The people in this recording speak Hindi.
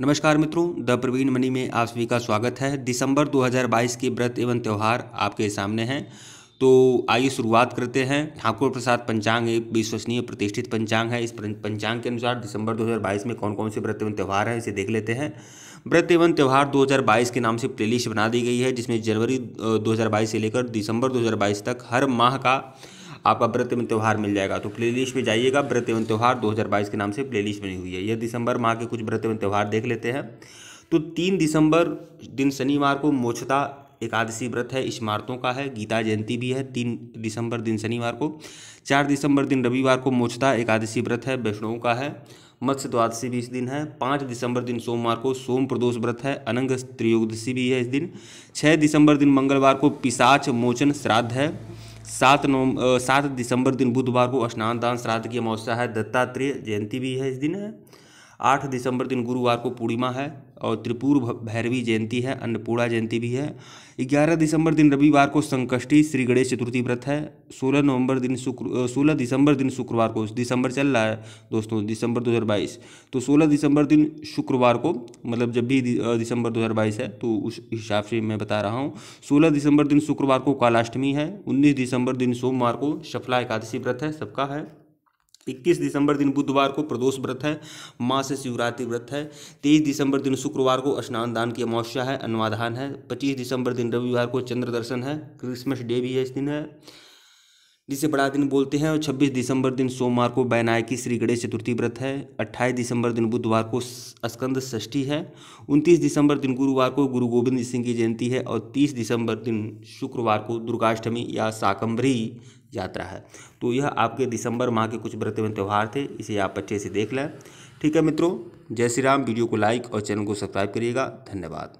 नमस्कार मित्रों द प्रवीण मनी में आप सभी का स्वागत है दिसंबर 2022 के व्रत एवं त्यौहार आपके सामने हैं तो आइए शुरुआत करते हैं ठाकुर प्रसाद पंचांग एक विश्वसनीय प्रतिष्ठित पंचांग है इस पंचांग के अनुसार दिसंबर 2022 में कौन कौन से व्रत एवं त्यौहार हैं इसे देख लेते हैं व्रत एवं त्यौहार 2022 के नाम से प्लेलिस्ट बना दी गई है जिसमें जनवरी 2022 से लेकर दिसंबर 2022 तक हर माह का आपका व्रत एवं त्यौहार मिल जाएगा तो प्ले लिस्ट में जाइएगा व्रत एवं त्यौहार बाईस के नाम से लिस्ट बनी हुई है यह दिसंबर माह के कुछ व्रत एवं त्यौहार देख लेते हैं तो तीन दिसंबर दिन शनिवार को मोक्षता एकादशी व्रत है स्मारतों का है गीता जयंती भी है तीन दिसंबर दिन शनिवार को चार दिसंबर दिन रविवार को मोक्षता एकादशी व्रत है वैष्णवों का है मत्स्य द्वादशी भी इस दिन है पाँच दिसंबर दिन सोमवार को सोम प्रदोष व्रत है अनंग त्रियोदशी भी है इस दिन छः दिसंबर दिन मंगलवार को पिसाच मोचन श्राद्ध है सात नवम सात दिसंबर दिन बुधवार को स्नान दान श्राद्ध की अमावस्या है दत्तात्रेय जयंती भी है इस दिन है आठ दिसंबर दिन गुरुवार को पूर्णिमा है और त्रिपुर भैरवी जयंती है अन्नपूर्णा जयंती भी है ग्यारह दिसंबर दिन रविवार को संकष्टी श्री गणेश चतुर्थी व्रत है सोलह नवंबर दिन शुक्र सोलह दिसंबर दिन शुक्रवार को दिसंबर चल रहा है दोस्तों दिसंबर 2022 तो 16 दिसंबर दिन शुक्रवार को मतलब जब भी दिसंबर 2022 है तो उस हिसाब से मैं बता रहा हूँ 16 दिसंबर दिन शुक्रवार को कालाष्टमी है 19 दिसंबर दिन सोमवार को शफला एकादशी व्रत है सबका है इक्कीस दिसंबर दिन बुधवार को प्रदोष व्रत है माँ से शिवरात्रि व्रत है तेईस दिसंबर दिन शुक्रवार को स्नान दान की अमावस्या है अन्वाधान है पच्चीस दिसंबर दिन रविवार को चंद्र दर्शन है क्रिसमस डे भी है इस दिन है जिसे बड़ा दिन बोलते हैं और 26 दिसंबर दिन सोमवार को बैनायकी श्री गणेश चतुर्थी व्रत है 28 दिसंबर दिन बुधवार को स्कंद षष्ठी है 29 दिसंबर दिन गुरुवार को गुरु गोविंद सिंह की जयंती है और 30 दिसंबर दिन शुक्रवार को दुर्गाष्टमी या साकंबरी यात्रा है तो यह आपके दिसंबर माह के कुछ एवं त्यौहार थे इसे आप अच्छे से देख लें ठीक है मित्रों जय श्री राम वीडियो को लाइक और चैनल को सब्सक्राइब करिएगा धन्यवाद